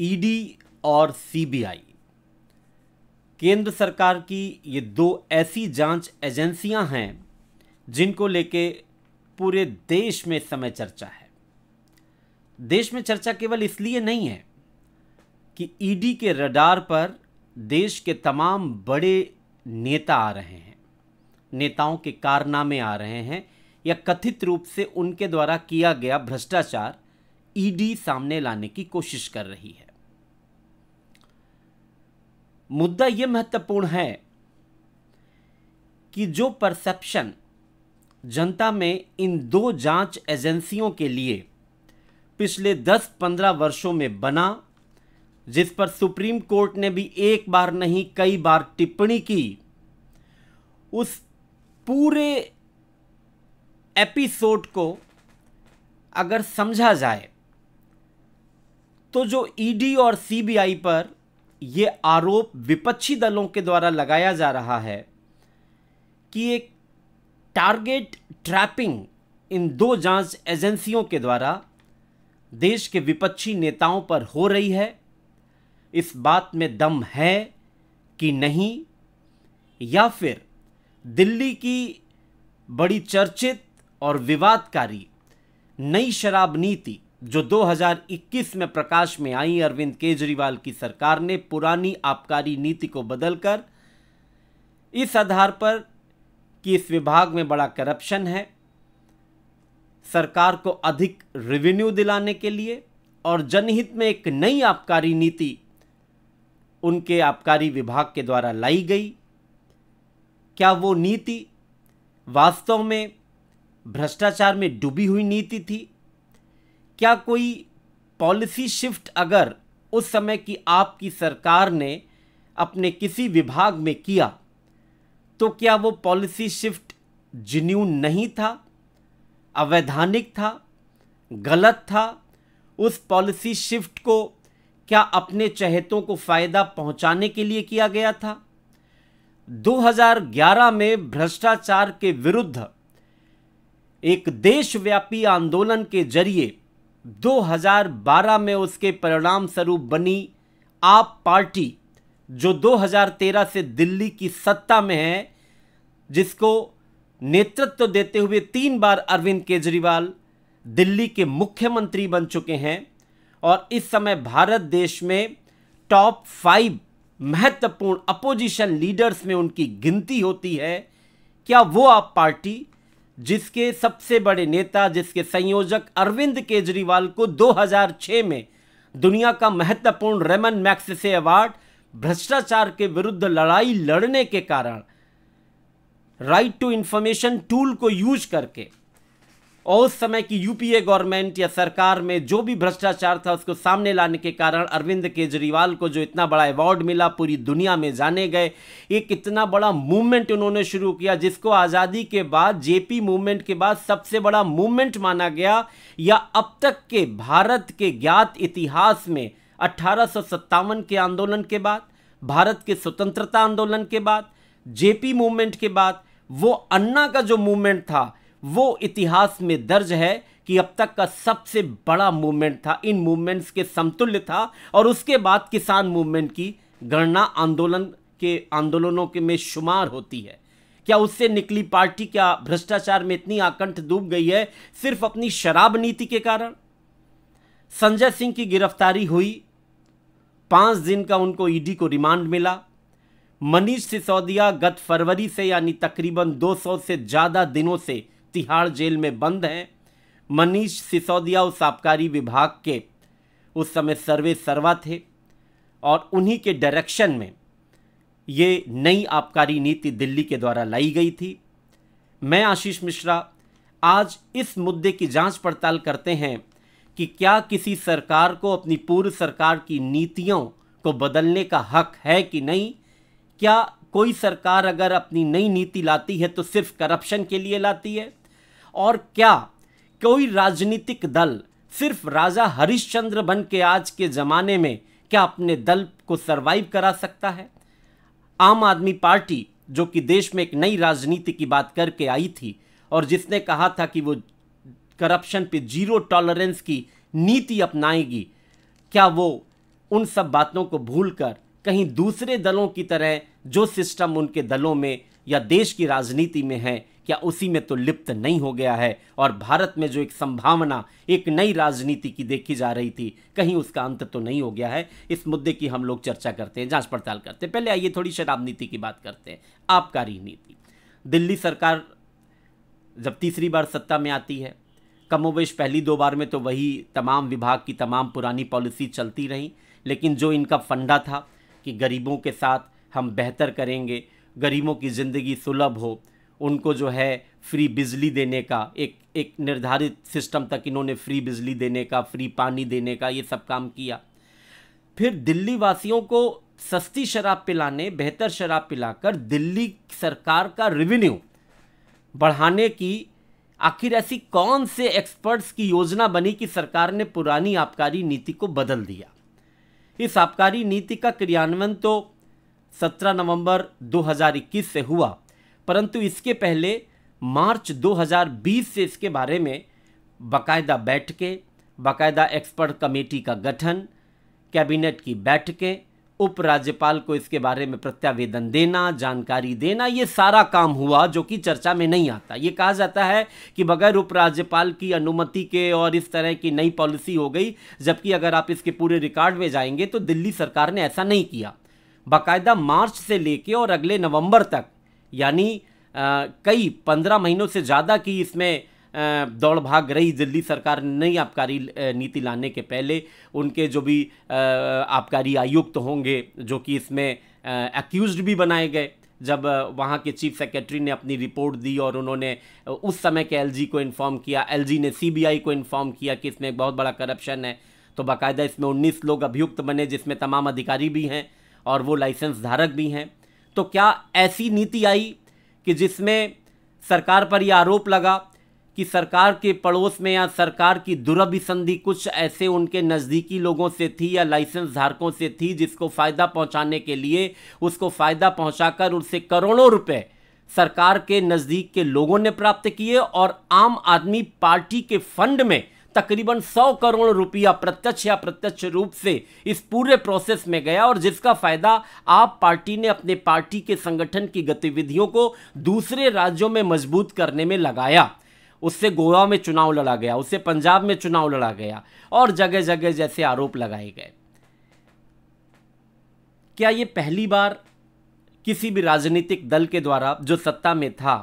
ED और CBI केंद्र सरकार की ये दो ऐसी जांच एजेंसियां हैं जिनको लेके पूरे देश में समय चर्चा है देश में चर्चा केवल इसलिए नहीं है कि ईडी के रडार पर देश के तमाम बड़े नेता आ रहे हैं नेताओं के कारनामे आ रहे हैं या कथित रूप से उनके द्वारा किया गया भ्रष्टाचार ईडी e सामने लाने की कोशिश कर रही है मुद्दा यह महत्वपूर्ण है कि जो परसेप्शन जनता में इन दो जांच एजेंसियों के लिए पिछले 10-15 वर्षों में बना जिस पर सुप्रीम कोर्ट ने भी एक बार नहीं कई बार टिप्पणी की उस पूरे एपिसोड को अगर समझा जाए तो जो ईडी e और सीबीआई पर ये आरोप विपक्षी दलों के द्वारा लगाया जा रहा है कि एक टारगेट ट्रैपिंग इन दो जांच एजेंसियों के द्वारा देश के विपक्षी नेताओं पर हो रही है इस बात में दम है कि नहीं या फिर दिल्ली की बड़ी चर्चित और विवादकारी नई शराब नीति जो 2021 में प्रकाश में आई अरविंद केजरीवाल की सरकार ने पुरानी आबकारी नीति को बदलकर इस आधार पर कि इस विभाग में बड़ा करप्शन है सरकार को अधिक रेवेन्यू दिलाने के लिए और जनहित में एक नई आबकारी नीति उनके आबकारी विभाग के द्वारा लाई गई क्या वो नीति वास्तव में भ्रष्टाचार में डूबी हुई नीति थी क्या कोई पॉलिसी शिफ्ट अगर उस समय की आपकी सरकार ने अपने किसी विभाग में किया तो क्या वो पॉलिसी शिफ्ट जिन्यून नहीं था अवैधानिक था गलत था उस पॉलिसी शिफ्ट को क्या अपने चहेतों को फ़ायदा पहुंचाने के लिए किया गया था 2011 में भ्रष्टाचार के विरुद्ध एक देशव्यापी आंदोलन के जरिए 2012 में उसके परिणाम स्वरूप बनी आप पार्टी जो 2013 से दिल्ली की सत्ता में है जिसको नेतृत्व तो देते हुए तीन बार अरविंद केजरीवाल दिल्ली के मुख्यमंत्री बन चुके हैं और इस समय भारत देश में टॉप फाइव महत्वपूर्ण अपोजिशन लीडर्स में उनकी गिनती होती है क्या वो आप पार्टी जिसके सबसे बड़े नेता जिसके संयोजक अरविंद केजरीवाल को 2006 में दुनिया का महत्वपूर्ण रेमन मैक्सेसे अवार्ड भ्रष्टाचार के विरुद्ध लड़ाई लड़ने के कारण राइट टू इंफॉर्मेशन टूल को यूज करके और उस समय की यूपीए गवर्नमेंट या सरकार में जो भी भ्रष्टाचार था उसको सामने लाने के कारण अरविंद केजरीवाल को जो इतना बड़ा अवार्ड मिला पूरी दुनिया में जाने गए एक इतना बड़ा मूवमेंट उन्होंने शुरू किया जिसको आज़ादी के बाद जेपी मूवमेंट के बाद सबसे बड़ा मूवमेंट माना गया या अब तक के भारत के ज्ञात इतिहास में अट्ठारह के आंदोलन के बाद भारत के स्वतंत्रता आंदोलन के बाद जेपी मूवमेंट के बाद वो अन्ना का जो मूवमेंट था वो इतिहास में दर्ज है कि अब तक का सबसे बड़ा मूवमेंट था इन मूवमेंट्स के समतुल्य था और उसके बाद किसान मूवमेंट की गणना आंदोलन के आंदोलनों के में शुमार होती है क्या उससे निकली पार्टी क्या भ्रष्टाचार में इतनी आकंठ डूब गई है सिर्फ अपनी शराब नीति के कारण संजय सिंह की गिरफ्तारी हुई पांच दिन का उनको ईडी e को रिमांड मिला मनीष सिसोदिया गत फरवरी से यानी तकरीबन 200 से ज़्यादा दिनों से तिहाड़ जेल में बंद हैं मनीष सिसोदिया उस आबकारी विभाग के उस समय सर्वे सर्वा थे और उन्हीं के डायरेक्शन में ये नई आबकारी नीति दिल्ली के द्वारा लाई गई थी मैं आशीष मिश्रा आज इस मुद्दे की जांच पड़ताल करते हैं कि क्या किसी सरकार को अपनी पूर्व सरकार की नीतियों को बदलने का हक है कि नहीं क्या कोई सरकार अगर अपनी नई नीति लाती है तो सिर्फ करप्शन के लिए लाती है और क्या कोई राजनीतिक दल सिर्फ राजा हरिश्चंद्र बन के आज के ज़माने में क्या अपने दल को सरवाइव करा सकता है आम आदमी पार्टी जो कि देश में एक नई राजनीति की बात करके आई थी और जिसने कहा था कि वो करप्शन पे जीरो टॉलरेंस की नीति अपनाएगी क्या वो उन सब बातों को भूलकर कहीं दूसरे दलों की तरह जो सिस्टम उनके दलों में या देश की राजनीति में है क्या उसी में तो लिप्त नहीं हो गया है और भारत में जो एक संभावना एक नई राजनीति की देखी जा रही थी कहीं उसका अंत तो नहीं हो गया है इस मुद्दे की हम लोग चर्चा करते हैं जांच पड़ताल करते हैं पहले आइए थोड़ी शराब नीति की बात करते हैं आबकारी नीति दिल्ली सरकार जब तीसरी बार सत्ता में आती है कमोवेश पहली दो बार में तो वही तमाम विभाग की तमाम पुरानी पॉलिसी चलती रही लेकिन जो इनका फंडा था कि गरीबों के साथ हम बेहतर करेंगे गरीबों की ज़िंदगी सुलभ हो उनको जो है फ्री बिजली देने का एक एक निर्धारित सिस्टम तक इन्होंने फ्री बिजली देने का फ्री पानी देने का ये सब काम किया फिर दिल्ली वासियों को सस्ती शराब पिलाने बेहतर शराब पिलाकर दिल्ली सरकार का रिवेन्यू बढ़ाने की आखिर ऐसी कौन से एक्सपर्ट्स की योजना बनी कि सरकार ने पुरानी आबकारी नीति को बदल दिया इस आबकारी नीति का क्रियान्वयन तो 17 नवंबर 2021 से हुआ परंतु इसके पहले मार्च 2020 से इसके बारे में बाकायदा बैठकें बाकायदा एक्सपर्ट कमेटी का गठन कैबिनेट की बैठकें उपराज्यपाल को इसके बारे में प्रत्यावेदन देना जानकारी देना ये सारा काम हुआ जो कि चर्चा में नहीं आता ये कहा जाता है कि बगैर उपराज्यपाल की अनुमति के और इस तरह की नई पॉलिसी हो गई जबकि अगर आप इसके पूरे रिकॉर्ड में जाएंगे तो दिल्ली सरकार ने ऐसा नहीं किया बाकायदा मार्च से लेके और अगले नवंबर तक यानी कई पंद्रह महीनों से ज़्यादा की इसमें दौड़ भाग रही दिल्ली सरकार नई आबकारी नीति लाने के पहले उनके जो भी आबकारी आयुक्त तो होंगे जो कि इसमें एक्यूज्ड भी बनाए गए जब वहाँ के चीफ सेक्रेटरी ने अपनी रिपोर्ट दी और उन्होंने उस समय के एलजी को इन्फॉर्म किया एलजी ने सीबीआई को इन्फॉर्म किया कि इसमें एक बहुत बड़ा करप्शन है तो बाकायदा इसमें उन्नीस लोग अभियुक्त बने जिसमें तमाम अधिकारी भी हैं और वो लाइसेंस धारक भी हैं तो क्या ऐसी नीति आई कि जिसमें सरकार पर यह आरोप लगा कि सरकार के पड़ोस में या सरकार की दुरभिसंधि कुछ ऐसे उनके नज़दीकी लोगों से थी या लाइसेंस धारकों से थी जिसको फ़ायदा पहुंचाने के लिए उसको फ़ायदा पहुंचाकर उनसे करोड़ों रुपए सरकार के नज़दीक के लोगों ने प्राप्त किए और आम आदमी पार्टी के फंड में तकरीबन 100 करोड़ रुपया प्रत्यक्ष या प्रत्यक्ष रूप से इस पूरे प्रोसेस में गया और जिसका फायदा आप पार्टी ने अपने पार्टी के संगठन की गतिविधियों को दूसरे राज्यों में मजबूत करने में लगाया उससे गोवा में चुनाव लड़ा गया उससे पंजाब में चुनाव लड़ा गया और जगह जगह जैसे आरोप लगाए गए क्या ये पहली बार किसी भी राजनीतिक दल के द्वारा जो सत्ता में था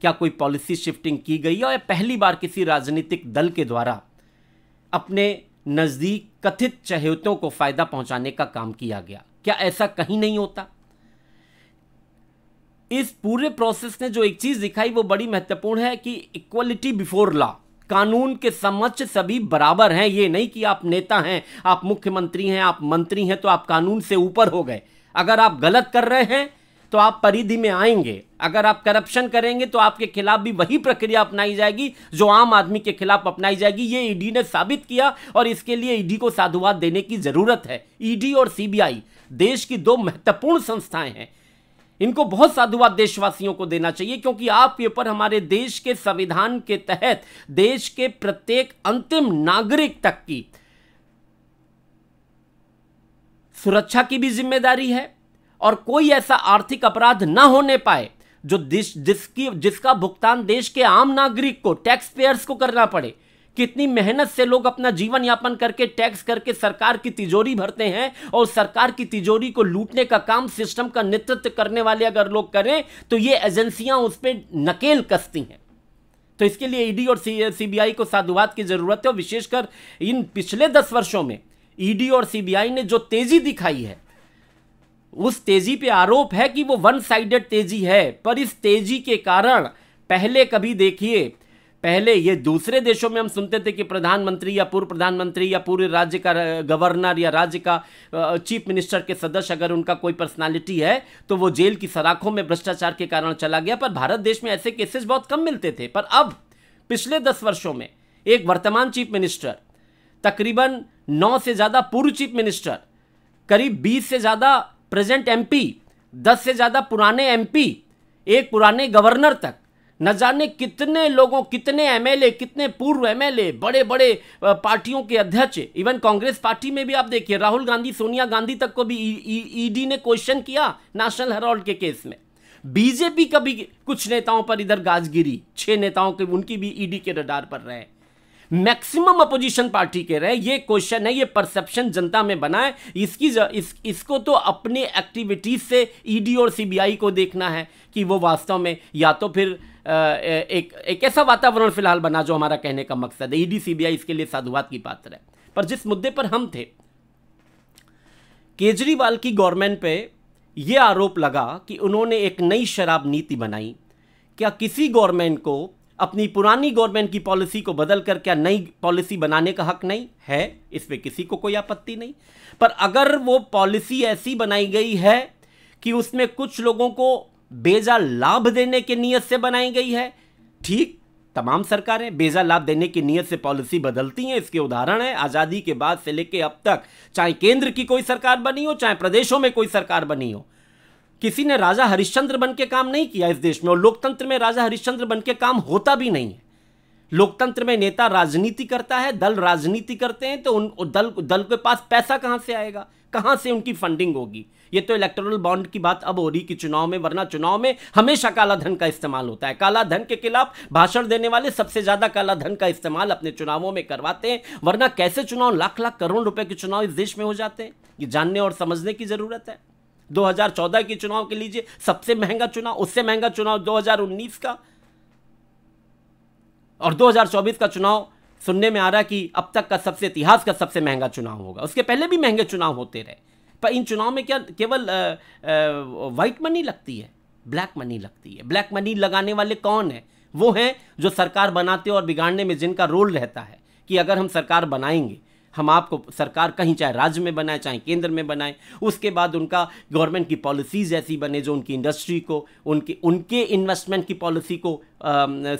क्या कोई पॉलिसी शिफ्टिंग की गई है या पहली बार किसी राजनीतिक दल के द्वारा अपने नज़दीक कथित चहेतों को फ़ायदा पहुंचाने का काम किया गया क्या ऐसा कहीं नहीं होता इस पूरे प्रोसेस ने जो एक चीज़ दिखाई वो बड़ी महत्वपूर्ण है कि इक्वलिटी बिफोर लॉ कानून के समक्ष सभी बराबर हैं ये नहीं कि आप नेता हैं आप मुख्यमंत्री हैं आप मंत्री हैं तो आप कानून से ऊपर हो गए अगर आप गलत कर रहे हैं तो आप परिधि में आएंगे अगर आप करप्शन करेंगे तो आपके खिलाफ भी वही प्रक्रिया अपनाई जाएगी जो आम आदमी के खिलाफ अपनाई जाएगी ये ईडी ने साबित किया और इसके लिए ईडी को साधुवाद देने की जरूरत है ईडी और सीबीआई देश की दो महत्वपूर्ण संस्थाएं हैं इनको बहुत साधुवाद देशवासियों को देना चाहिए क्योंकि आप ये पर हमारे देश के संविधान के तहत देश के प्रत्येक अंतिम नागरिक तक की सुरक्षा की भी जिम्मेदारी है और कोई ऐसा आर्थिक अपराध न होने पाए जो दिश जिसकी जिसका भुगतान देश के आम नागरिक को टैक्स पेयर्स को करना पड़े कितनी मेहनत से लोग अपना जीवन यापन करके टैक्स करके सरकार की तिजोरी भरते हैं और सरकार की तिजोरी को लूटने का काम सिस्टम का नेतृत्व करने वाले अगर लोग करें तो ये एजेंसियां उस पर नकेल कसती हैं तो इसके लिए ईडी e और सीबीआई को साधुवाद की जरूरत है और विशेषकर इन पिछले दस वर्षों में ईडी e और सीबीआई ने जो तेजी दिखाई है उस तेजी पे आरोप है कि वो वन साइडेड तेजी है पर इस तेजी के कारण पहले कभी देखिए पहले ये दूसरे देशों में हम सुनते थे कि प्रधानमंत्री या पूर्व प्रधानमंत्री या पूरे राज्य का गवर्नर या राज्य का चीफ मिनिस्टर के सदस्य अगर उनका कोई पर्सनालिटी है तो वो जेल की सराखों में भ्रष्टाचार के कारण चला गया पर भारत देश में ऐसे केसेस बहुत कम मिलते थे पर अब पिछले दस वर्षों में एक वर्तमान चीफ मिनिस्टर तकरीबन नौ से ज़्यादा पूर्व चीफ मिनिस्टर करीब बीस से ज़्यादा प्रेजेंट एमपी दस से ज़्यादा पुराने एमपी एक पुराने गवर्नर तक न जाने कितने लोगों कितने एमएलए कितने पूर्व एमएलए बड़े बड़े पार्टियों के अध्यक्ष इवन कांग्रेस पार्टी में भी आप देखिए राहुल गांधी सोनिया गांधी तक को भी ईडी ने क्वेश्चन किया नेशनल हेराल्ड के केस में बीजेपी का भी कुछ नेताओं पर इधर गाजगिरी छह नेताओं के उनकी भी ईडी के रडार पर रहे मैक्सिमम अपोजिशन पार्टी के रहे ये क्वेश्चन है ये परसेप्शन जनता में बना है इसकी इस, इसको तो अपने एक्टिविटीज से ईडी e और सीबीआई को देखना है कि वो वास्तव में या तो फिर एक एक ऐसा वातावरण फिलहाल बना जो हमारा कहने का मकसद है ईडी e सीबीआई इसके लिए साधुवाद की पात्र है पर जिस मुद्दे पर हम थे केजरीवाल की गवर्नमेंट पे यह आरोप लगा कि उन्होंने एक नई शराब नीति बनाई क्या किसी गवर्नमेंट को अपनी पुरानी गवर्नमेंट की पॉलिसी को बदल कर क्या नई पॉलिसी बनाने का हक नहीं है इस पर किसी को कोई आपत्ति नहीं पर अगर वो पॉलिसी ऐसी बनाई गई है कि उसमें कुछ लोगों को बेजा लाभ देने की नीयत से बनाई गई है ठीक तमाम सरकारें बेजा लाभ देने की नीयत से पॉलिसी बदलती हैं इसके उदाहरण हैं आज़ादी के बाद से लेकर अब तक चाहे केंद्र की कोई सरकार बनी हो चाहे प्रदेशों में कोई सरकार बनी हो किसी ने राजा हरिश्चंद्र बन के काम नहीं किया इस देश में और लोकतंत्र में राजा हरिश्चंद्र बन के काम होता भी नहीं है लोकतंत्र में नेता राजनीति करता है दल राजनीति करते हैं तो उन दल दल के पास पैसा कहां से आएगा कहां से उनकी फंडिंग होगी ये तो इलेक्टोरल बॉन्ड की बात अब हो रही कि चुनाव में वरना चुनाव में हमेशा काला धन का इस्तेमाल होता है काला धन के खिलाफ भाषण देने वाले सबसे ज्यादा काला धन का इस्तेमाल अपने चुनावों में करवाते हैं वरना कैसे चुनाव लाख लाख करोड़ रुपए के चुनाव इस देश में हो जाते हैं ये जानने और समझने की जरूरत है 2014 के चुनाव के लीजिए सबसे महंगा चुनाव उससे महंगा चुनाव 2019 का और 2024 का चुनाव सुनने में आ रहा कि अब तक का सबसे इतिहास का सबसे महंगा चुनाव होगा उसके पहले भी महंगे चुनाव होते रहे पर इन चुनाव में क्या केवल वाइट मनी लगती है ब्लैक मनी लगती है ब्लैक मनी लगाने वाले कौन है वो हैं जो सरकार बनाते और बिगाड़ने में जिनका रोल रहता है कि अगर हम सरकार बनाएंगे हम आपको सरकार कहीं चाहे राज्य में बनाए चाहे केंद्र में बनाए उसके बाद उनका गवर्नमेंट की पॉलिसीज़ ऐसी बने जो उनकी इंडस्ट्री को उनके उनके इन्वेस्टमेंट की पॉलिसी को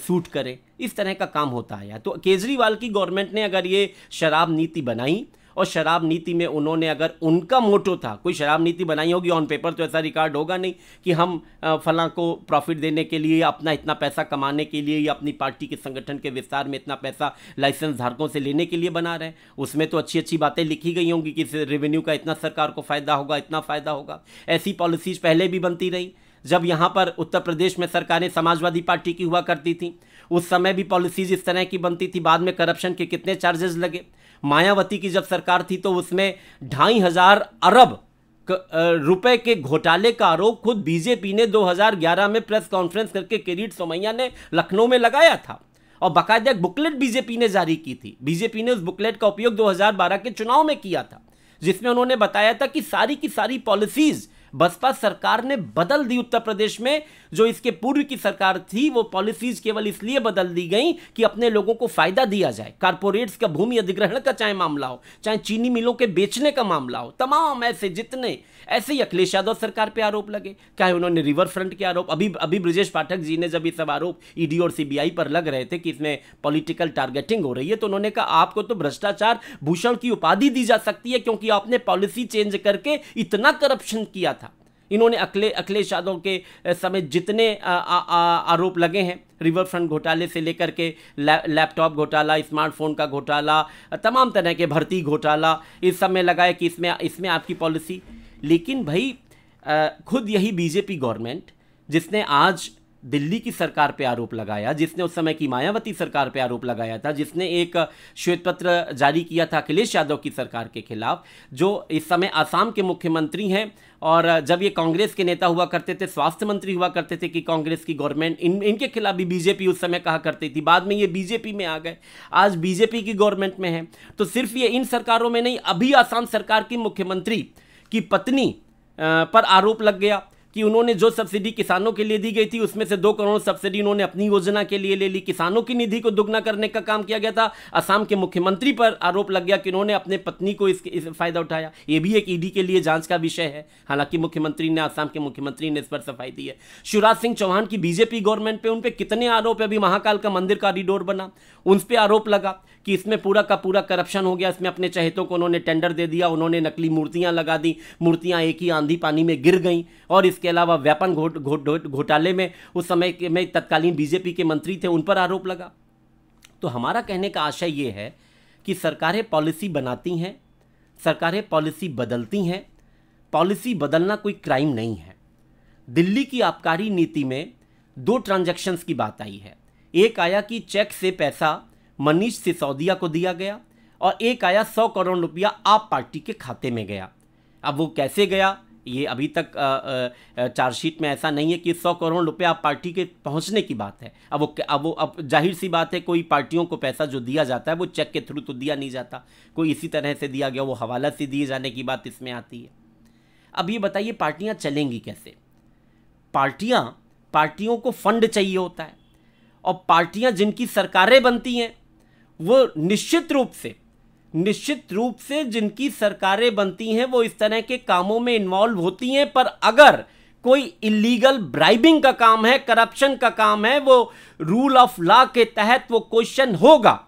सूट करें इस तरह का काम होता है या तो केजरीवाल की गवर्नमेंट ने अगर ये शराब नीति बनाई और शराब नीति में उन्होंने अगर उनका मोटो था कोई शराब नीति बनाई होगी ऑन पेपर तो ऐसा रिकॉर्ड होगा नहीं कि हम फलां को प्रॉफिट देने के लिए अपना इतना पैसा कमाने के लिए या अपनी पार्टी के संगठन के विस्तार में इतना पैसा लाइसेंस धारकों से लेने के लिए बना रहे हैं उसमें तो अच्छी अच्छी बातें लिखी गई होंगी कि रेवेन्यू का इतना सरकार को फ़ायदा होगा इतना फ़ायदा होगा ऐसी पॉलिसीज पहले भी बनती रही जब यहाँ पर उत्तर प्रदेश में सरकारें समाजवादी पार्टी की हुआ करती थी उस समय भी पॉलिसीज इस तरह की बनती थी बाद में करप्शन के कितने चार्जेस लगे मायावती की जब सरकार थी तो उसमें ढाई हजार अरब रुपए के घोटाले का आरोप खुद बीजेपी ने 2011 में प्रेस कॉन्फ्रेंस करके किरीट सोमैया ने लखनऊ में लगाया था और बाकायदा एक बुकलेट बीजेपी ने जारी की थी बीजेपी ने उस बुकलेट का उपयोग 2012 के चुनाव में किया था जिसमें उन्होंने बताया था कि सारी की सारी पॉलिसीज़ बसपा सरकार ने बदल दी उत्तर प्रदेश में जो इसके पूर्व की सरकार थी वो पॉलिसीज केवल इसलिए बदल दी गई कि अपने लोगों को फायदा दिया जाए कारपोरेट्स का भूमि अधिग्रहण का चाहे मामला हो चाहे चीनी मिलों के बेचने का मामला हो तमाम ऐसे जितने ऐसे ही अखिलेश यादव सरकार पर आरोप लगे चाहे उन्होंने रिवर फ्रंट के आरोप अभी अभी ब्रजेश पाठक जी ने जब ये सब आरोप ईडी e और सीबीआई पर लग रहे थे कि इसमें पॉलिटिकल टारगेटिंग हो रही है तो उन्होंने कहा आपको तो भ्रष्टाचार भूषण की उपाधि दी जा सकती है क्योंकि आपने पॉलिसी चेंज करके इतना करप्शन किया था इन्होंने अखिले अखिलेश यादव के समय जितने आरोप लगे हैं रिवर फ्रंट घोटाले से लेकर के लैपटॉप घोटाला स्मार्टफोन का घोटाला तमाम तरह के भर्ती घोटाला इस समय लगा है कि इसमें इसमें आपकी पॉलिसी लेकिन भाई खुद यही बीजेपी गवर्नमेंट जिसने आज दिल्ली की सरकार पे आरोप लगाया जिसने उस समय की मायावती सरकार पे आरोप लगाया था जिसने एक श्वेत पत्र जारी किया था अखिलेश यादव की सरकार के खिलाफ जो इस समय आसाम के मुख्यमंत्री हैं और जब ये कांग्रेस के नेता हुआ करते थे स्वास्थ्य मंत्री हुआ करते थे कि कांग्रेस की गवर्नमेंट इन इनके खिलाफ भी बीजेपी उस समय कहा करती थी बाद में ये बीजेपी में आ गए आज बीजेपी की गवर्नमेंट में है तो सिर्फ ये इन सरकारों में नहीं अभी आसाम सरकार की मुख्यमंत्री की पत्नी पर आरोप लग गया कि उन्होंने जो सब्सिडी किसानों के लिए दी गई थी उसमें से दो करोड़ सब्सिडी उन्होंने अपनी योजना के लिए ले ली किसानों की निधि को दुगना करने का काम किया गया था असम के मुख्यमंत्री पर आरोप लग गया कि उन्होंने अपने पत्नी को इसके इस फायदा उठाया ये भी एक ईडी के लिए जांच का विषय है हालांकि मुख्यमंत्री ने आसाम के मुख्यमंत्री ने इस पर सफाई दी है शिवराज सिंह चौहान की बीजेपी गवर्नमेंट पर उन पर कितने आरोप है अभी महाकाल का मंदिर कॉरिडोर बना उन पर आरोप लगा कि इसमें पूरा का पूरा करप्शन हो गया इसमें अपने चहेतों को उन्होंने टेंडर दे दिया उन्होंने नकली मूर्तियाँ लगा दी मूर्तियाँ एक ही आंधी पानी में गिर गई और इसके अलावा व्यापन घोट घोट घोटाले में उस समय में तत्कालीन बीजेपी के मंत्री थे उन पर आरोप लगा तो हमारा कहने का आशय ये है कि सरकारें पॉलिसी बनाती हैं सरकारें पॉलिसी बदलती हैं पॉलिसी बदलना कोई क्राइम नहीं है दिल्ली की आबकारी नीति में दो ट्रांजैक्शंस की बात आई है एक आया कि चेक से पैसा मनीष सिसोदिया को दिया गया और एक आया सौ करोड़ रुपया आप पार्टी के खाते में गया अब वो कैसे गया ये अभी तक चार्जशीट में ऐसा नहीं है कि सौ करोड़ रुपया आप पार्टी के पहुंचने की बात है अब वो अब वो अब जाहिर सी बात है कोई पार्टियों को पैसा जो दिया जाता है वो चेक के थ्रू तो दिया नहीं जाता कोई इसी तरह से दिया गया वो हवाला से दिए जाने की बात इसमें आती है अब ये बताइए पार्टियाँ चलेंगी कैसे पार्टियाँ पार्टियों को फंड चाहिए होता है और पार्टियाँ जिनकी सरकारें बनती हैं वो निश्चित रूप से निश्चित रूप से जिनकी सरकारें बनती हैं वो इस तरह के कामों में इन्वॉल्व होती हैं पर अगर कोई इलीगल ब्राइबिंग का काम है करप्शन का काम है वो रूल ऑफ लॉ के तहत वो क्वेश्चन होगा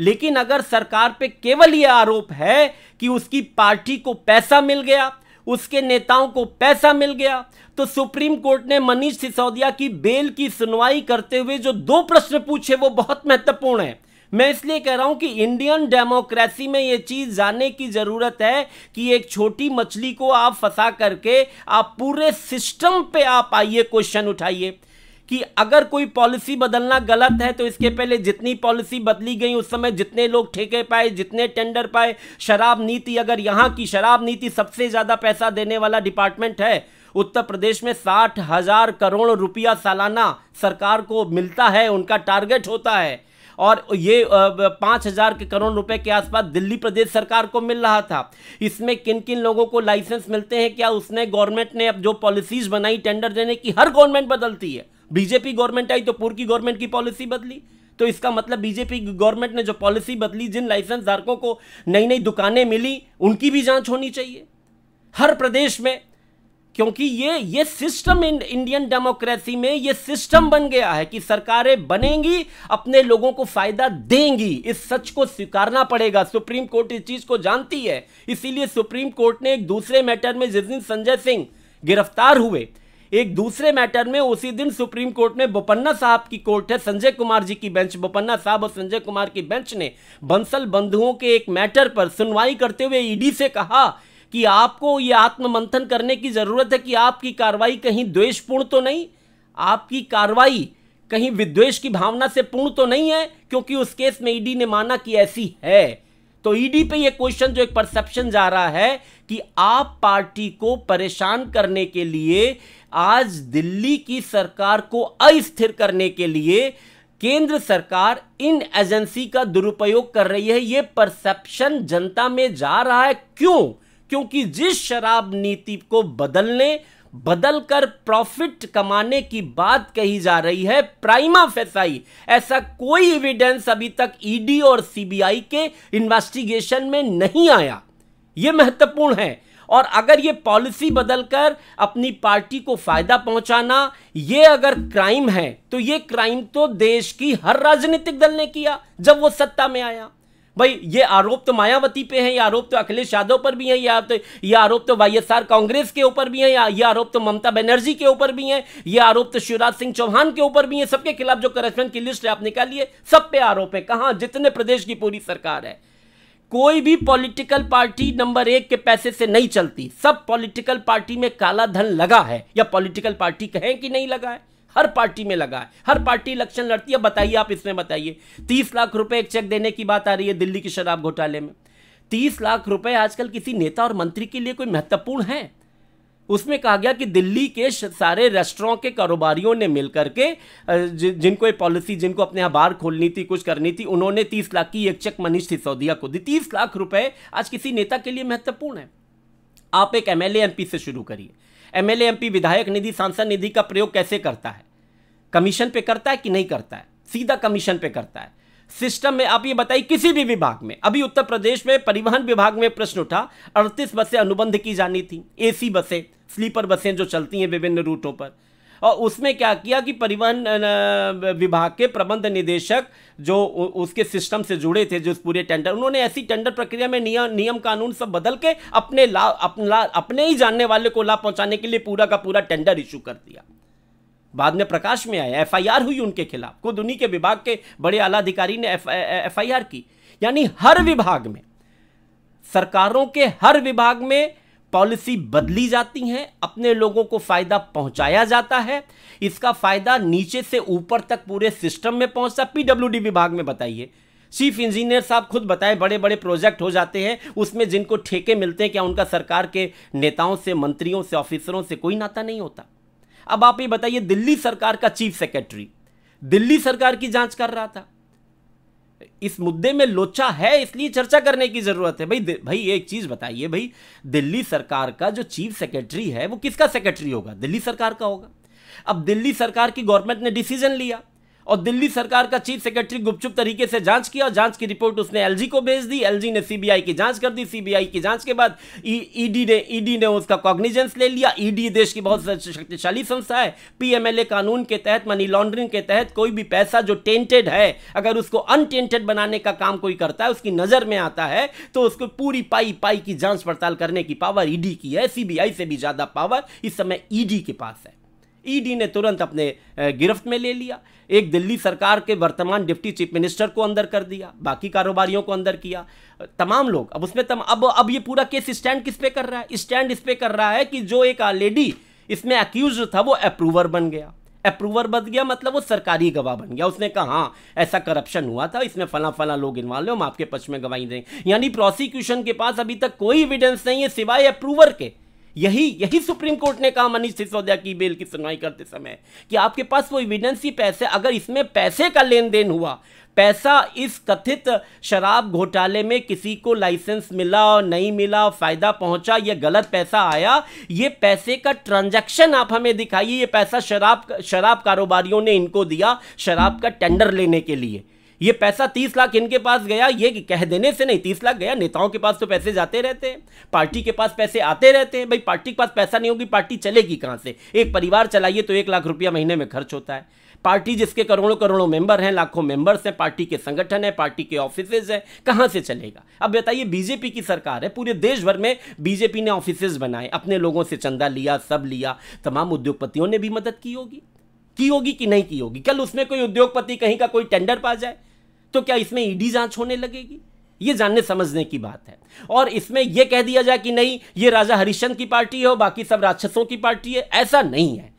लेकिन अगर सरकार पे केवल ये आरोप है कि उसकी पार्टी को पैसा मिल गया उसके नेताओं को पैसा मिल गया तो सुप्रीम कोर्ट ने मनीष सिसोदिया की बेल की सुनवाई करते हुए जो दो प्रश्न पूछे वो बहुत महत्वपूर्ण है मैं इसलिए कह रहा हूं कि इंडियन डेमोक्रेसी में ये चीज जानने की जरूरत है कि एक छोटी मछली को आप फंसा करके आप पूरे सिस्टम पे आप आइए क्वेश्चन उठाइए कि अगर कोई पॉलिसी बदलना गलत है तो इसके पहले जितनी पॉलिसी बदली गई उस समय जितने लोग ठेके पाए जितने टेंडर पाए शराब नीति अगर यहाँ की शराब नीति सबसे ज़्यादा पैसा देने वाला डिपार्टमेंट है उत्तर प्रदेश में साठ हजार करोड़ रुपया सालाना सरकार को मिलता है उनका टारगेट होता है और ये पाँच हज़ार के करोड़ रुपए के आसपास दिल्ली प्रदेश सरकार को मिल रहा था इसमें किन किन लोगों को लाइसेंस मिलते हैं क्या उसने गवर्नमेंट ने अब जो पॉलिसीज बनाई टेंडर देने की हर गवर्नमेंट बदलती है बीजेपी गवर्नमेंट आई तो पूर्व की गवर्नमेंट की पॉलिसी बदली तो इसका मतलब बीजेपी गवर्नमेंट ने जो पॉलिसी बदली जिन लाइसेंस धारकों को नई नई दुकानें मिली उनकी भी जांच होनी चाहिए हर प्रदेश में क्योंकि ये ये सिस्टम इंडियन डेमोक्रेसी में ये सिस्टम बन गया है कि सरकारें बनेंगी अपने लोगों को फायदा देंगी इस सच को स्वीकारना पड़ेगा सुप्रीम कोर्ट इस चीज को जानती है इसीलिए सुप्रीम कोर्ट ने एक दूसरे मैटर में जिस दिन संजय सिंह गिरफ्तार हुए एक दूसरे मैटर में उसी दिन सुप्रीम कोर्ट में बोपन्ना साहब की कोर्ट है संजय कुमार जी की बेंच बोपन्ना साहब और संजय कुमार की बेंच ने बंसल बंधुओं के एक मैटर पर सुनवाई करते हुए ईडी से कहा कि आपको ये आत्ममंथन करने की ज़रूरत है कि आपकी कार्रवाई कहीं द्वेषपूर्ण तो नहीं आपकी कार्रवाई कहीं विद्वेश की भावना से पूर्ण तो नहीं है क्योंकि उस केस में ईडी e ने माना कि ऐसी है तो ईडी e पे ये क्वेश्चन जो एक परसेप्शन जा रहा है कि आप पार्टी को परेशान करने के लिए आज दिल्ली की सरकार को अस्थिर करने के लिए केंद्र सरकार इन एजेंसी का दुरुपयोग कर रही है ये परसेप्शन जनता में जा रहा है क्यों क्योंकि जिस शराब नीति को बदलने बदल कर प्रॉफिट कमाने की बात कही जा रही है प्राइमा फेसाई ऐसा कोई एविडेंस अभी तक ईडी e और सीबीआई के इन्वेस्टिगेशन में नहीं आया यह महत्वपूर्ण है और अगर ये पॉलिसी बदलकर अपनी पार्टी को फायदा पहुंचाना ये अगर क्राइम है तो ये क्राइम तो देश की हर राजनीतिक दल ने किया जब वो सत्ता में आया भाई ये आरोप तो मायावती पे है ये आरोप तो अखिलेश यादव पर भी है ये तो ये आरोप तो वाई कांग्रेस के ऊपर भी है ये आरोप तो ममता बनर्जी के ऊपर भी है ये आरोप तो शिवराज सिंह चौहान के ऊपर भी है सबके खिलाफ जो करप्शन की लिस्ट है आप निकालिए सब पे आरोप है कहां जितने प्रदेश की पूरी सरकार है कोई भी पॉलिटिकल पार्टी नंबर एक के पैसे से नहीं चलती सब पॉलिटिकल पार्टी में काला धन लगा है या पॉलिटिकल पार्टी कहें कि नहीं लगा है हर पार्टी में लगा है हर पार्टी इलेक्शन लड़ती है बताइए आप इसमें बताइए तीस लाख रुपए एक चेक देने की बात आ रही है दिल्ली की शराब घोटाले में तीस लाख रुपए आजकल किसी नेता और मंत्री के लिए कोई महत्वपूर्ण है उसमें कहा गया कि दिल्ली के सारे रेस्टोरों के कारोबारियों ने मिलकर के जिनको ये पॉलिसी जिनको अपने यहाँ बार खोलनी थी कुछ करनी थी उन्होंने तीस लाख की एक चेक मनीष सिसोदिया को दी तीस लाख रुपए आज किसी नेता के लिए महत्वपूर्ण है आप एक एमएलए एमपी से शुरू करिए एमएलए एमपी विधायक निधि सांसद निधि का प्रयोग कैसे करता है कमीशन पे करता है कि नहीं करता है सीधा कमीशन पे करता है सिस्टम में आप ये बताइए किसी भी विभाग में अभी उत्तर प्रदेश में परिवहन विभाग में प्रश्न उठा अड़तीस बसें अनुबंध की जानी थी एसी बसें स्लीपर बसें जो चलती हैं विभिन्न रूटों पर और उसमें क्या किया कि परिवहन विभाग के प्रबंध निदेशक जो उसके सिस्टम से जुड़े थे जो पूरे टेंडर उन्होंने ऐसी टेंडर प्रक्रिया में नियम नियम कानून सब बदल के अपने लाभ अपना अपने ही जानने वाले को लाभ पहुंचाने के लिए पूरा का पूरा टेंडर इशू कर दिया बाद में प्रकाश में आया एफआईआर हुई उनके खिलाफ खुद उन्हीं के विभाग के बड़े आला अधिकारी ने एफआईआर की यानी हर विभाग में सरकारों के हर विभाग में पॉलिसी बदली जाती हैं अपने लोगों को फ़ायदा पहुंचाया जाता है इसका फ़ायदा नीचे से ऊपर तक पूरे सिस्टम में पहुंचता पीडब्ल्यूडी विभाग में बताइए चीफ इंजीनियर साहब खुद बताएं बड़े बड़े प्रोजेक्ट हो जाते हैं उसमें जिनको ठेके मिलते हैं क्या उनका सरकार के नेताओं से मंत्रियों से ऑफिसरों से कोई नाता नहीं होता अब आप ये बताइए दिल्ली सरकार का चीफ सेक्रेटरी दिल्ली सरकार की जांच कर रहा था इस मुद्दे में लोचा है इसलिए चर्चा करने की जरूरत है भाई भाई एक चीज बताइए भाई दिल्ली सरकार का जो चीफ सेक्रेटरी है वो किसका सेक्रेटरी होगा दिल्ली सरकार का होगा अब दिल्ली सरकार की गवर्नमेंट ने डिसीजन लिया और दिल्ली सरकार का चीफ सेक्रेटरी गुपचुप तरीके से जांच किया जांच की रिपोर्ट उसने एलजी को भेज दी एलजी ने सीबीआई की जांच कर दी सीबीआई की जांच के बाद ईडी ने ईडी ने उसका कॉग्निजेंस ले लिया ईडी देश की बहुत शक्तिशाली संस्था है पीएमएलए कानून के तहत मनी लॉन्ड्रिंग के तहत कोई भी पैसा जो टेंटेड है अगर उसको अनटेंटेड बनाने का काम कोई करता है उसकी नजर में आता है तो उसको पूरी पाई पाई की जांच पड़ताल करने की पावर ईडी की है सीबीआई से भी ज्यादा पावर इस समय ईडी के पास है ईडी e ने तुरंत अपने गिरफ्त में ले लिया एक दिल्ली सरकार के वर्तमान डिप्टी चीफ मिनिस्टर को अंदर कर दिया बाकी कारोबारियों को अंदर किया तमाम लोग अब उसमें तम, अब अब ये पूरा केस स्टैंड किस पे कर रहा है स्टैंड इस पे कर रहा है कि जो एक लेडी इसमें अक्यूज था वो अप्रूवर बन गया अप्रूवर बन गया मतलब वो सरकारी गवाह बन गया उसने कहा हाँ ऐसा करप्शन हुआ था इसमें फला फला लोग इन्वॉल्व हम आपके पक्ष में गवाही दें यानी प्रोसिक्यूशन के पास अभी तक कोई एविडेंस नहीं है सिवाय अप्रूवर के यही यही सुप्रीम कोर्ट ने कहा मनीष सिसोदिया की बेल की सुनवाई करते समय कि आपके पास वो इविडेंस ही पैसे अगर इसमें पैसे का लेन देन हुआ पैसा इस कथित शराब घोटाले में किसी को लाइसेंस मिला और नहीं मिला फ़ायदा पहुंचा या गलत पैसा आया ये पैसे का ट्रांजैक्शन आप हमें दिखाइए ये पैसा शराब शराब कारोबारियों ने इनको दिया शराब का टेंडर लेने के लिए ये पैसा तीस लाख इनके पास गया ये कह देने से नहीं तीस लाख गया नेताओं के पास तो पैसे जाते रहते हैं पार्टी के पास पैसे आते रहते हैं भाई पार्टी के पास पैसा नहीं होगी पार्टी चलेगी कहाँ से एक परिवार चलाइए तो एक लाख रुपया महीने में खर्च होता है पार्टी जिसके करोड़ों करोड़ों मेंबर हैं लाखों मेंबर्स हैं पार्टी के संगठन है पार्टी के ऑफिसेज हैं कहाँ से चलेगा अब बताइए बीजेपी की सरकार है पूरे देश भर में बीजेपी ने ऑफिसेज बनाए अपने लोगों से चंदा लिया सब लिया तमाम उद्योगपतियों ने भी मदद की होगी की होगी कि नहीं की होगी कल उसमें कोई उद्योगपति कहीं का कोई टेंडर पा जाए तो क्या इसमें ईडी जांच होने लगेगी ये जानने समझने की बात है और इसमें यह कह दिया जाए कि नहीं ये राजा हरिश्चंद की पार्टी है और बाकी सब राक्षसों की पार्टी है ऐसा नहीं है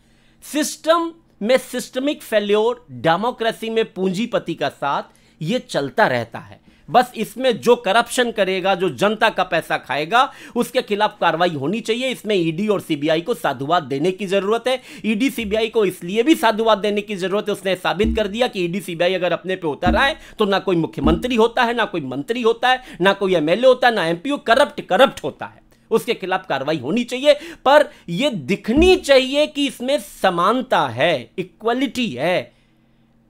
सिस्टम में सिस्टमिक फेल्योर डेमोक्रेसी में पूंजीपति का साथ ये चलता रहता है बस इसमें जो करप्शन करेगा जो जनता का पैसा खाएगा उसके खिलाफ कार्रवाई होनी चाहिए इसमें ईडी e और सीबीआई को साधुवाद देने की जरूरत है ईडी e सीबीआई को इसलिए भी साधुवाद देने की जरूरत है उसने साबित कर दिया कि ईडी e सीबीआई अगर अपने पे उतर आए तो ना कोई मुख्यमंत्री होता है ना कोई मंत्री होता है ना कोई एमएलए होता है ना एमपीओ करप्ट करप्ट होता है उसके खिलाफ कार्रवाई होनी चाहिए पर यह दिखनी चाहिए कि इसमें समानता है इक्वलिटी है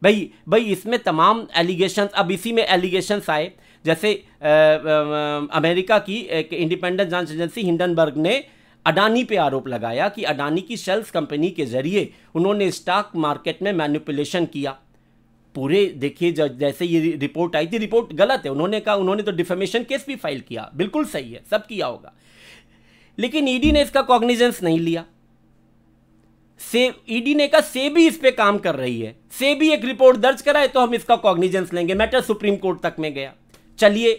भाई भाई इसमें तमाम एलिगेशन अब इसी में एलिगेशंस आए जैसे आ, आ, अमेरिका की एक इंडिपेंडेंट जांच एजेंसी हिंडनबर्ग ने अडानी पे आरोप लगाया कि अडानी की शेल्स कंपनी के जरिए उन्होंने स्टॉक मार्केट में मैनिपुलेशन किया पूरे देखिए जैसे ये रिपोर्ट आई थी रिपोर्ट गलत है उन्होंने कहा उन्होंने तो डिफेमेशन केस भी फाइल किया बिल्कुल सही है सब किया होगा लेकिन ईडी ने इसका कॉग्निजेंस नहीं लिया से ईडी e ने कहा सेबी इस पे काम कर रही है सेबी एक रिपोर्ट दर्ज कराए तो हम इसका कॉग्निजेंस लेंगे मैटर सुप्रीम कोर्ट तक में गया चलिए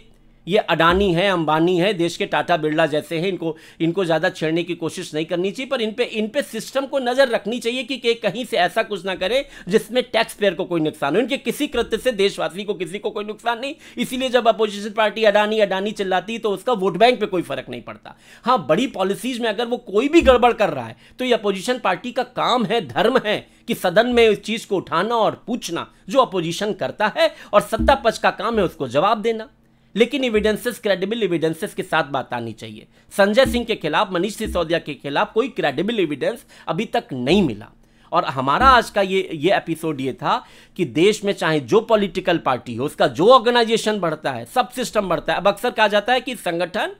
ये अडानी है अंबानी है देश के टाटा बिरला जैसे हैं इनको इनको ज़्यादा छेड़ने की कोशिश नहीं करनी चाहिए पर इन पे इन पे सिस्टम को नज़र रखनी चाहिए कि, कि कहीं से ऐसा कुछ ना करें जिसमें टैक्स पेयर को कोई नुकसान हो इनके किसी कृत्य से देशवासी को किसी को कोई नुकसान नहीं इसीलिए जब अपोजिशन पार्टी अडानी अडानी चिल्लाती तो उसका वोट बैंक पर कोई फर्क नहीं पड़ता हाँ बड़ी पॉलिसीज में अगर वो कोई भी गड़बड़ कर रहा है तो ये अपोजिशन पार्टी का काम है धर्म है कि सदन में इस चीज़ को उठाना और पूछना जो अपोजिशन करता है और सत्ता पक्ष का काम है उसको जवाब देना लेकिन इविडेंसेस क्रेडिबल इविडेंसेस के साथ बात आनी चाहिए संजय सिंह के खिलाफ मनीष सिसोदिया के खिलाफ कोई क्रेडिबल इविडेंस अभी तक नहीं मिला और हमारा आज का ये ये एपिसोड ये था कि देश में चाहे जो पॉलिटिकल पार्टी हो उसका जो ऑर्गेनाइजेशन बढ़ता है सब सिस्टम बढ़ता है अब अक्सर कहा जाता है कि संगठन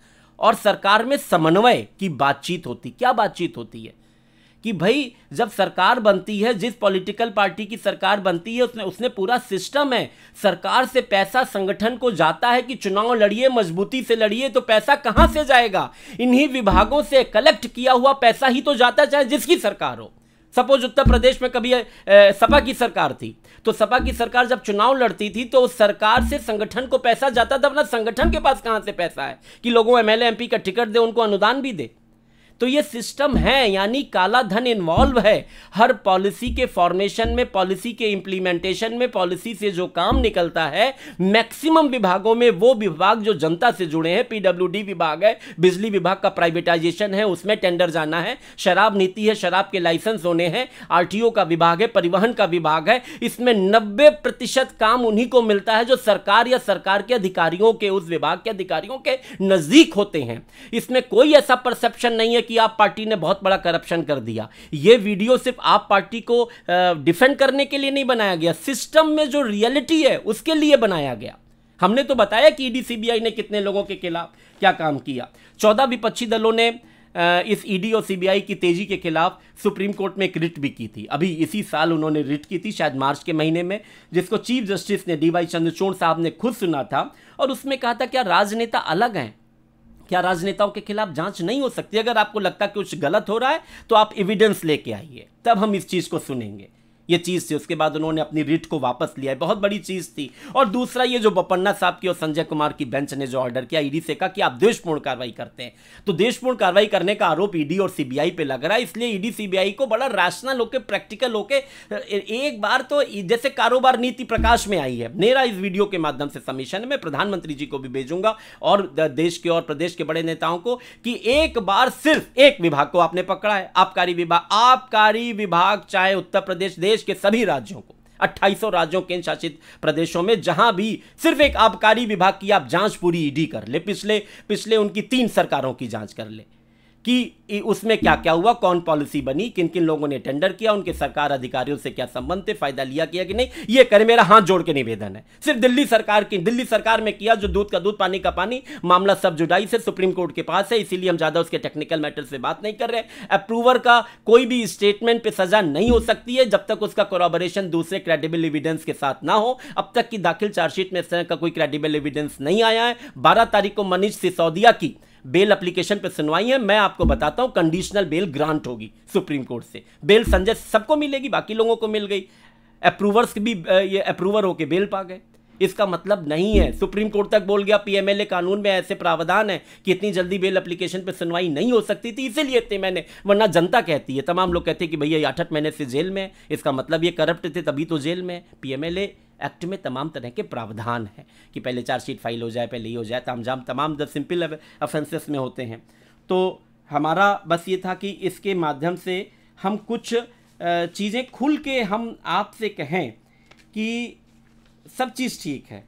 और सरकार में समन्वय की बातचीत होती क्या बातचीत होती है कि भाई जब सरकार बनती है जिस पॉलिटिकल पार्टी की सरकार बनती है उसने उसने पूरा सिस्टम है सरकार से पैसा संगठन को जाता है कि चुनाव लड़िए मजबूती से लड़िए तो पैसा कहाँ से जाएगा इन्हीं विभागों से कलेक्ट किया हुआ पैसा ही तो जाता चाहे जिसकी सरकार हो सपोज उत्तर प्रदेश में कभी सपा की सरकार थी तो सपा की सरकार जब चुनाव लड़ती थी तो उस सरकार से संगठन को पैसा जाता था अपना संगठन के पास कहाँ से पैसा है कि लोगों एमएलए एमपी का टिकट दे उनको अनुदान भी दे तो ये सिस्टम है यानी काला धन इन्वॉल्व है हर पॉलिसी के फॉर्मेशन में पॉलिसी के इंप्लीमेंटेशन में पॉलिसी से जो काम निकलता है मैक्सिमम विभागों में वो विभाग जो जनता से जुड़े हैं पीडब्ल्यूडी विभाग है बिजली विभाग का प्राइवेटाइजेशन है उसमें टेंडर जाना है शराब नीति है शराब के लाइसेंस होने हैं आरटीओ का विभाग है परिवहन का विभाग है इसमें नब्बे प्रतिशत काम उन्हीं को मिलता है जो सरकार या सरकार के अधिकारियों के उस विभाग के अधिकारियों के नजदीक होते हैं इसमें कोई ऐसा परसेप्शन नहीं है कि आप पार्टी ने बहुत बड़ा करप्शन कर दिया ये वीडियो सिर्फ आप पार्टी को डिफेंड करने के लिए नहीं बनाया गया सिस्टम में जो रियलिटी है उसके लिए बनाया गया हमने तो बताया कि ईडी सीबीआई ने कितने लोगों के खिलाफ क्या काम किया चौदह विपक्षी दलों ने इस ईडी और सीबीआई की तेजी के खिलाफ सुप्रीम कोर्ट में एक रिट भी की थी अभी इसी साल उन्होंने रिट की थी शायद मार्च के महीने में जिसको चीफ जस्टिस ने डी वाई चंद्रचूड़ साहब ने खुद सुना था और उसमें कहा था क्या राजनेता अलग हैं क्या राजनेताओं के खिलाफ जांच नहीं हो सकती अगर आपको लगता है कि कुछ गलत हो रहा है तो आप एविडेंस लेके आइए तब हम इस चीज़ को सुनेंगे ये चीज़ थी उसके बाद उन्होंने अपनी रिट को वापस लिया है बहुत बड़ी चीज़ थी और दूसरा ये जो बपन्ना साहब की और संजय कुमार की बेंच ने जो ऑर्डर किया ईडी से कहा कि आप देशपूर्ण कार्रवाई करते हैं तो देशपूर्ण कार्रवाई करने का आरोप ईडी और सीबीआई पे लग रहा है इसलिए ईडी सीबीआई को बड़ा रैशनल होकर प्रैक्टिकल होकर एक बार तो जैसे कारोबार नीति प्रकाश में आई है मेरा इस वीडियो के माध्यम से समीशन मैं प्रधानमंत्री जी को भी भेजूंगा और देश के और प्रदेश के बड़े नेताओं को कि एक बार सिर्फ एक विभाग को आपने पकड़ा है आबकारी विभाग आबकारी विभाग चाहे उत्तर प्रदेश देश देश के सभी राज्यों को अट्ठाईसों राज्यों के शासित प्रदेशों में जहां भी सिर्फ एक आबकारी विभाग की आप जांच पूरी ईडी कर ले पिछले पिछले उनकी तीन सरकारों की जांच कर ले कि उसमें क्या क्या हुआ कौन पॉलिसी बनी किन किन लोगों ने टेंडर किया उनके सरकार अधिकारियों से क्या संबंध थे फायदा लिया किया कि नहीं ये करें मेरा हाथ जोड़ के निवेदन है सिर्फ दिल्ली सरकार की दिल्ली सरकार में किया जो दूध का दूध पानी का पानी मामला सब जुडाई से सुप्रीम कोर्ट के पास है इसीलिए हम ज्यादा उसके टेक्निकल मैटर से बात नहीं कर रहे अप्रूवर का कोई भी स्टेटमेंट पर सजा नहीं हो सकती है जब तक उसका कोराबोरेशन दूसरे क्रेडिबल एविडेंस के साथ ना हो अब तक की दाखिल चार्जशीट में इस तरह का कोई क्रेडिबल एविडेंस नहीं आया है बारह तारीख को मनीष सिसोदिया की बेल अप्लीकेशन पर सुनवाई है मैं आपको बताता हूँ कंडीशनल बेल ग्रांट होगी सुप्रीम कोर्ट से बेल संजय सबको मिलेगी बाकी लोगों को मिल गई अप्रूवर्स भी ये अप्रूवर होके बेल पा गए इसका मतलब नहीं है सुप्रीम कोर्ट तक बोल गया पीएमएलए कानून में ऐसे प्रावधान है कि इतनी जल्दी बेल एप्लीकेशन पर सुनवाई नहीं हो सकती थी इसीलिए इतने मैंने वरना जनता कहती है तमाम लोग कहते हैं कि भैया आठ आठ महीने से जेल में इसका मतलब ये करप्ट थे तभी तो जेल में पीएमएलए एक्ट में तमाम तरह के प्रावधान हैं कि पहले चार्जशीट फाइल हो जाए पहले ये हो जाए तमजाम तमाम जब सिंपल अफेंसेस में होते हैं तो हमारा बस ये था कि इसके माध्यम से हम कुछ चीज़ें खुल के हम आपसे कहें कि सब चीज़ ठीक है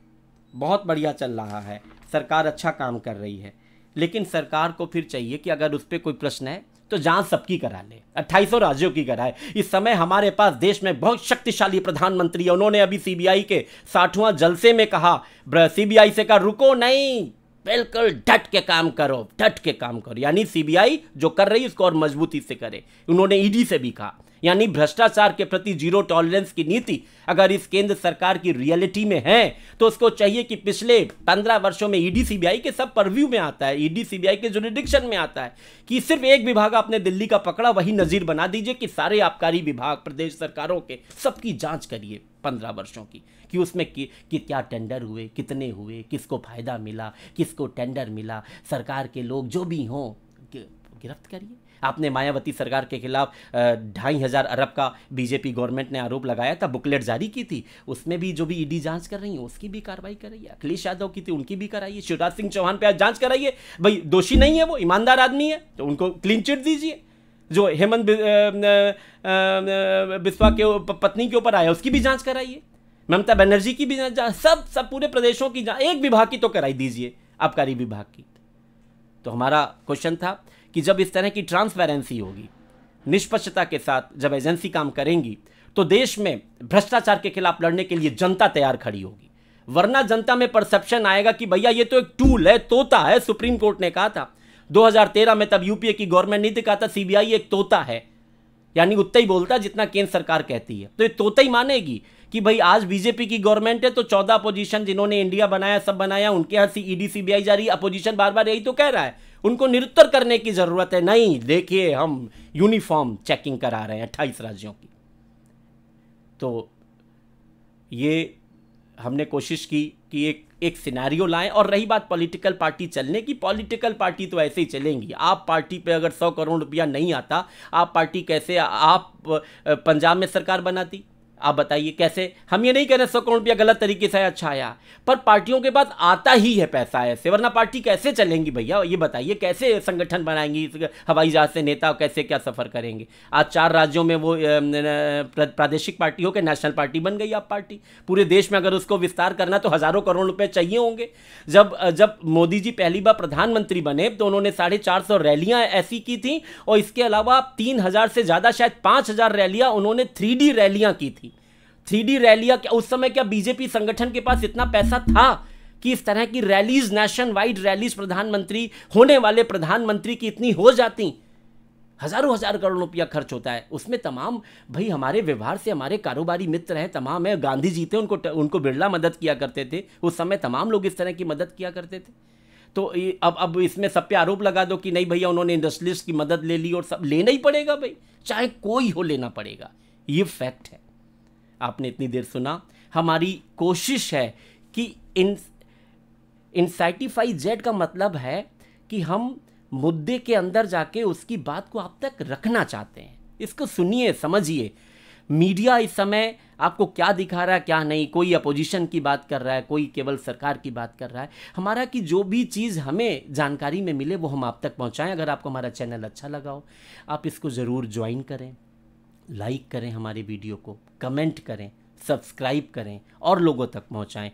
बहुत बढ़िया चल रहा है सरकार अच्छा काम कर रही है लेकिन सरकार को फिर चाहिए कि अगर उस पर कोई प्रश्न है तो जांच सबकी करा ले अट्ठाईसों राज्यों की कराए इस समय हमारे पास देश में बहुत शक्तिशाली प्रधानमंत्री है उन्होंने अभी सीबीआई के साठवां जलसे में कहा सीबीआई से कहा रुको नहीं बिल्कुल डट के काम करो डट के काम करो यानी सीबीआई जो कर रही है उसको और मजबूती से करे उन्होंने ईडी e से भी कहा यानी भ्रष्टाचार के प्रति जीरो टॉलरेंस की नीति अगर इस केंद्र सरकार की रियलिटी में है तो उसको चाहिए कि पिछले पंद्रह वर्षों में ईडी e सीबीआई के सब परव्यू में आता है ईडी e सीबीआई के जुरिडिक्शन में आता है कि सिर्फ एक विभाग आपने दिल्ली का पकड़ा वही नजीर बना दीजिए कि सारे आबकारी विभाग प्रदेश सरकारों के सबकी जांच करिए पंद्रह वर्षों की कि उसमें कि, कि क्या टेंडर हुए कितने हुए किसको फ़ायदा मिला किसको टेंडर मिला सरकार के लोग जो भी हों गिरफ्त करिए आपने मायावती सरकार के खिलाफ ढाई हज़ार अरब का बीजेपी गवर्नमेंट ने आरोप लगाया था बुकलेट जारी की थी उसमें भी जो भी ईडी जांच कर रही है उसकी भी कार्रवाई कर रही है अखिलेश यादव की थी उनकी भी कराइए शिवराज सिंह चौहान पे आज जांच कराइए भाई दोषी नहीं है वो ईमानदार आदमी है तो उनको क्लीन चिट दीजिए जो हेमंत बिस्वा के पत्नी के ऊपर आया उसकी भी जांच कराइए ममता बनर्जी की भी जांच सब सब पूरे प्रदेशों की एक विभाग की तो कराई दीजिए आबकारी विभाग की तो हमारा क्वेश्चन था कि जब इस तरह की ट्रांसपेरेंसी होगी निष्पक्षता के साथ जब एजेंसी काम करेंगी तो देश में भ्रष्टाचार के खिलाफ लड़ने के लिए जनता तैयार खड़ी होगी वरना जनता में परसेप्शन आएगा कि भैया ये तो एक टूल है तोता है सुप्रीम कोर्ट ने कहा था 2013 में तब यूपीए की गवर्नमेंट नहीं कहा था सीबीआई एक तोता है यानी उतना ही बोलता जितना केंद्र सरकार कहती है तो ये तोता ही मानेगी कि भाई आज बीजेपी की गवर्नमेंट है तो चौदह अपोजिशन जिन्होंने इंडिया बनाया सब बनाया उनके यहाँ सी ईडी सीबीआई जा रही अपोजिशन बार बार यही तो कह रहा है उनको निरुत्तर करने की जरूरत है नहीं देखिए हम यूनिफॉर्म चेकिंग करा रहे हैं अट्ठाईस राज्यों की तो ये हमने कोशिश की कि एक एक सिनारियो लाएं और रही बात पॉलिटिकल पार्टी चलने की पॉलिटिकल पार्टी तो ऐसे ही चलेंगी आप पार्टी पे अगर सौ करोड़ रुपया नहीं आता आप पार्टी कैसे आप पंजाब में सरकार बनाती आप बताइए कैसे हम ये नहीं कह रहे सौ करोड़ रुपया गलत तरीके से अच्छा आया पर पार्टियों के पास आता ही है पैसा ऐसे वरना पार्टी कैसे चलेंगी भैया ये बताइए कैसे संगठन बनाएंगी हवाई जहाज से नेता कैसे क्या सफ़र करेंगे आज चार राज्यों में वो प्रादेशिक पार्टी हो के नेशनल पार्टी बन गई आप पार्टी पूरे देश में अगर उसको विस्तार करना तो हज़ारों करोड़ रुपये चाहिए होंगे जब जब मोदी जी पहली बार प्रधानमंत्री बने तो उन्होंने साढ़े चार सौ रैलियाँ ऐसी की थी और इसके अलावा तीन हज़ार से ज़्यादा शायद पाँच हज़ार रैलियाँ उन्होंने थ्री रैलियाँ की थी थ्री रैलियां क्या उस समय क्या बीजेपी संगठन के पास इतना पैसा था कि इस तरह की रैलीज नेशन वाइड रैलीज प्रधानमंत्री होने वाले प्रधानमंत्री की इतनी हो जाती हजारों हजार करोड़ रुपया खर्च होता है उसमें तमाम भाई हमारे व्यवहार से हमारे कारोबारी मित्र हैं तमाम है गांधी जी थे उनको उनको बिरला मदद किया करते थे उस समय तमाम लोग इस तरह की मदद किया करते थे तो अब अब इसमें सब पे आरोप लगा दो कि नहीं भैया उन्होंने इंडस्ट्रियलिस्ट की मदद ले ली और सब लेना ही पड़ेगा भाई चाहे कोई हो लेना पड़ेगा ये फैक्ट है आपने इतनी देर सुना हमारी कोशिश है कि इन इंसाइटिफाई जेड का मतलब है कि हम मुद्दे के अंदर जाके उसकी बात को आप तक रखना चाहते हैं इसको सुनिए समझिए मीडिया इस समय आपको क्या दिखा रहा है क्या नहीं कोई अपोजिशन की बात कर रहा है कोई केवल सरकार की बात कर रहा है हमारा कि जो भी चीज़ हमें जानकारी में मिले वो हम आप तक पहुंचाएं अगर आपको हमारा चैनल अच्छा लगा हो आप इसको ज़रूर ज्वाइन करें लाइक करें हमारे वीडियो को कमेंट करें सब्सक्राइब करें और लोगों तक पहुंचाएं